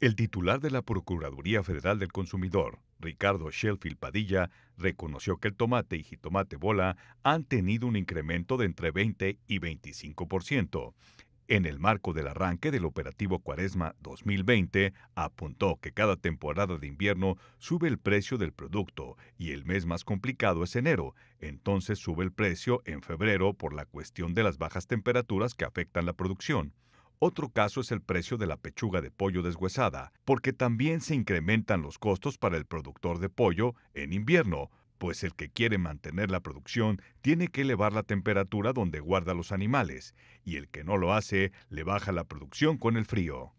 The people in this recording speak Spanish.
El titular de la Procuraduría Federal del Consumidor, Ricardo Shelfield Padilla, reconoció que el tomate y jitomate bola han tenido un incremento de entre 20 y 25%. En el marco del arranque del operativo Cuaresma 2020, apuntó que cada temporada de invierno sube el precio del producto y el mes más complicado es enero, entonces sube el precio en febrero por la cuestión de las bajas temperaturas que afectan la producción. Otro caso es el precio de la pechuga de pollo deshuesada, porque también se incrementan los costos para el productor de pollo en invierno, pues el que quiere mantener la producción tiene que elevar la temperatura donde guarda los animales, y el que no lo hace le baja la producción con el frío.